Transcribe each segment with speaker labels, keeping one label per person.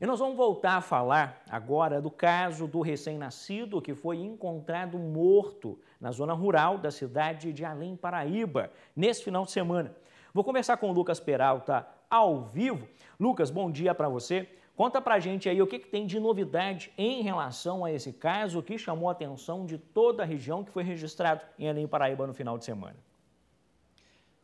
Speaker 1: E nós vamos voltar a falar agora do caso do recém-nascido que foi encontrado morto na zona rural da cidade de Além Paraíba, nesse final de semana. Vou conversar com o Lucas Peralta ao vivo. Lucas, bom dia para você. Conta a gente aí o que, que tem de novidade em relação a esse caso que chamou a atenção de toda a região que foi registrado em Além Paraíba no final de semana.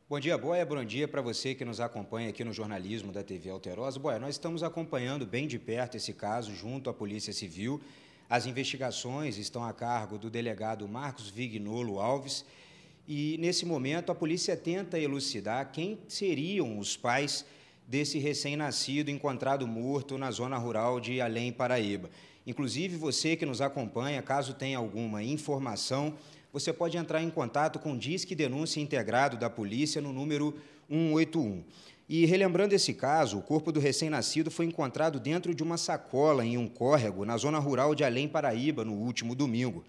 Speaker 2: Bom dia, Boia. Bom dia para você que nos acompanha aqui no jornalismo da TV Alterosa. Boia, nós estamos acompanhando bem de perto esse caso junto à Polícia Civil. As investigações estão a cargo do delegado Marcos Vignolo Alves. E, nesse momento, a polícia tenta elucidar quem seriam os pais desse recém-nascido encontrado morto na zona rural de Além Paraíba. Inclusive, você que nos acompanha, caso tenha alguma informação, você pode entrar em contato com o Disque Denúncia Integrado da Polícia no número 181. E relembrando esse caso, o corpo do recém-nascido foi encontrado dentro de uma sacola em um córrego na zona rural de Além Paraíba no último domingo.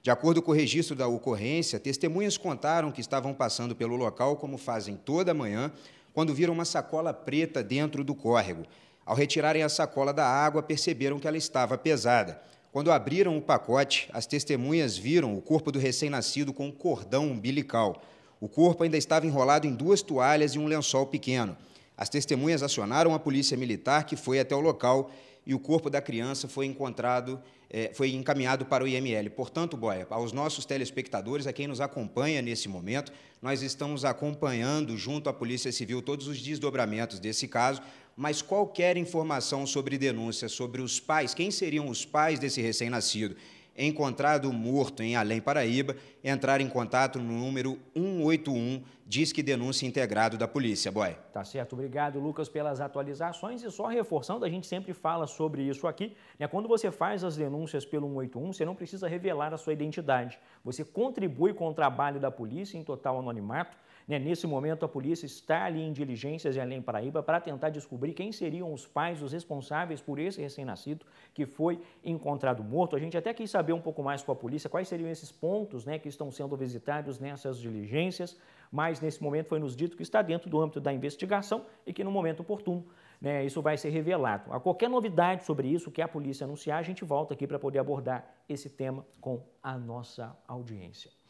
Speaker 2: De acordo com o registro da ocorrência, testemunhas contaram que estavam passando pelo local, como fazem toda manhã, quando viram uma sacola preta dentro do córrego. Ao retirarem a sacola da água, perceberam que ela estava pesada. Quando abriram o pacote, as testemunhas viram o corpo do recém-nascido com um cordão umbilical. O corpo ainda estava enrolado em duas toalhas e um lençol pequeno. As testemunhas acionaram a polícia militar, que foi até o local, e o corpo da criança foi encontrado, é, foi encaminhado para o IML. Portanto, Boia, aos nossos telespectadores, a quem nos acompanha nesse momento, nós estamos acompanhando junto à Polícia Civil todos os desdobramentos desse caso mas qualquer informação sobre denúncia sobre os pais, quem seriam os pais desse recém-nascido encontrado morto em Além Paraíba, entrar em contato no número 181, diz que denúncia integrado da polícia, boy.
Speaker 1: Tá certo, obrigado Lucas pelas atualizações e só reforçando, a gente sempre fala sobre isso aqui, né? Quando você faz as denúncias pelo 181, você não precisa revelar a sua identidade. Você contribui com o trabalho da polícia em total anonimato. Né? Nesse momento, a polícia está ali em diligências em Além Paraíba para tentar descobrir quem seriam os pais, os responsáveis por esse recém-nascido que foi encontrado morto. A gente até quis saber saber um pouco mais com a polícia quais seriam esses pontos né, que estão sendo visitados nessas diligências, mas nesse momento foi nos dito que está dentro do âmbito da investigação e que no momento oportuno né, isso vai ser revelado. A qualquer novidade sobre isso que a polícia anunciar, a gente volta aqui para poder abordar esse tema com a nossa audiência.